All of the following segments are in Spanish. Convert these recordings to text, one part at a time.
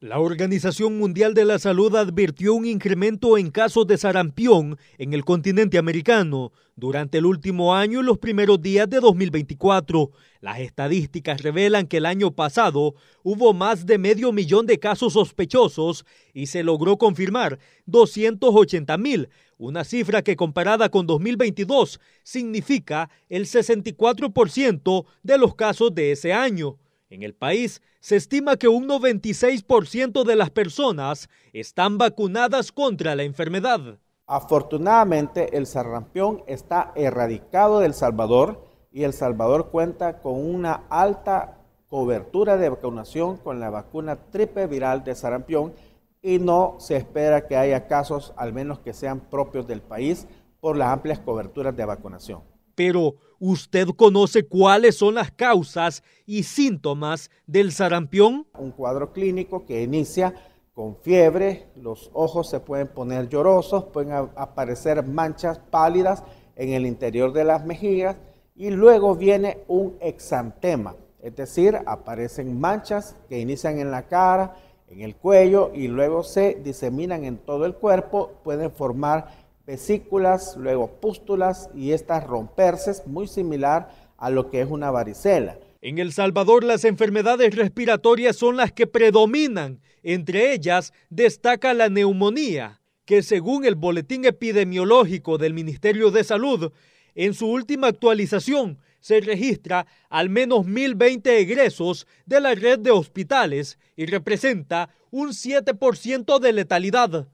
La Organización Mundial de la Salud advirtió un incremento en casos de sarampión en el continente americano durante el último año y los primeros días de 2024. Las estadísticas revelan que el año pasado hubo más de medio millón de casos sospechosos y se logró confirmar 280 mil, una cifra que comparada con 2022 significa el 64% de los casos de ese año. En el país se estima que un 96% de las personas están vacunadas contra la enfermedad. Afortunadamente el sarampión está erradicado del Salvador y El Salvador cuenta con una alta cobertura de vacunación con la vacuna triple viral de sarampión y no se espera que haya casos, al menos que sean propios del país, por las amplias coberturas de vacunación pero ¿usted conoce cuáles son las causas y síntomas del sarampión? Un cuadro clínico que inicia con fiebre, los ojos se pueden poner llorosos, pueden aparecer manchas pálidas en el interior de las mejillas y luego viene un exantema, es decir, aparecen manchas que inician en la cara, en el cuello y luego se diseminan en todo el cuerpo, pueden formar vesículas, luego pústulas y estas romperse, muy similar a lo que es una varicela. En El Salvador las enfermedades respiratorias son las que predominan. Entre ellas destaca la neumonía, que según el Boletín Epidemiológico del Ministerio de Salud, en su última actualización se registra al menos 1.020 egresos de la red de hospitales y representa un 7% de letalidad.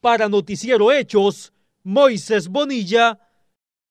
Para Noticiero Hechos, Moises Bonilla,